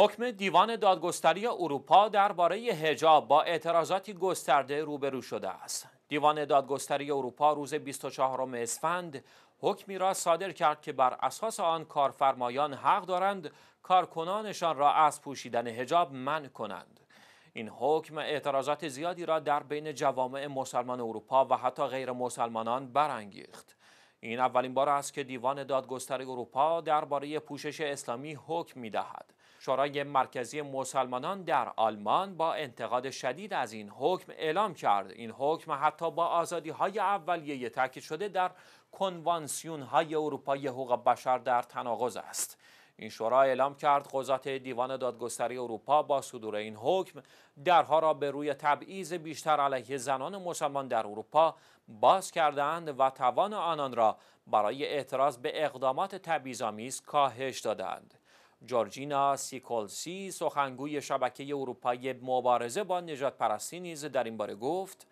حکم دیوان دادگستری اروپا درباره هجاب با اعتراضاتی گسترده روبرو شده است. دیوان دادگستری اروپا روز 24 اسفند حکمی را صادر کرد که بر اساس آن کارفرمایان حق دارند کارکنانشان را از پوشیدن هجاب منع کنند. این حکم اعتراضات زیادی را در بین جوامع مسلمان اروپا و حتی غیر مسلمانان برانگیخت. این اولین بار است که دیوان دادگستری اروپا درباره پوشش اسلامی حکم می شورای مرکزی مسلمانان در آلمان با انتقاد شدید از این حکم اعلام کرد این حکم حتی با آزادی های اولیه تاکید شده در کنوانسیون های اروپای حقوق بشر در تناقض است این شورا اعلام کرد قضات دیوان دادگستری اروپا با صدور این حکم درها را به روی تبعیض بیشتر علیه زنان مسلمان در اروپا باز کردند و توان آنان را برای اعتراض به اقدامات تبعیض‌آمیز کاهش دادند جورجینا سیکولسی سخنگوی شبکه اروپایی مبارزه با نجات پرستی نیز در این باره گفت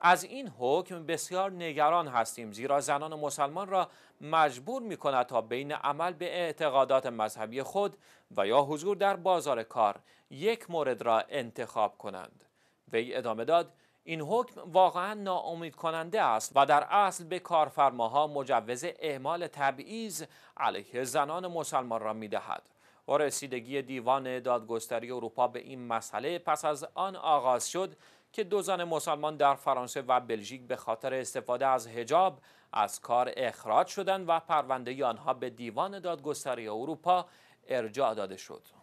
از این حکم بسیار نگران هستیم زیرا زنان مسلمان را مجبور می کند تا بین عمل به اعتقادات مذهبی خود و یا حضور در بازار کار یک مورد را انتخاب کنند وی ادامه داد این حکم واقعا ناامید کننده است و در اصل به کارفرماها مجوز اعمال تبعیض علیه زنان مسلمان را می دهد. با رسیدگی دیوان دادگستری اروپا به این مسئله پس از آن آغاز شد که دو زن مسلمان در فرانسه و بلژیک به خاطر استفاده از هجاب از کار اخراج شدند و پرونده آنها به دیوان دادگستری اروپا ارجاع داده شد.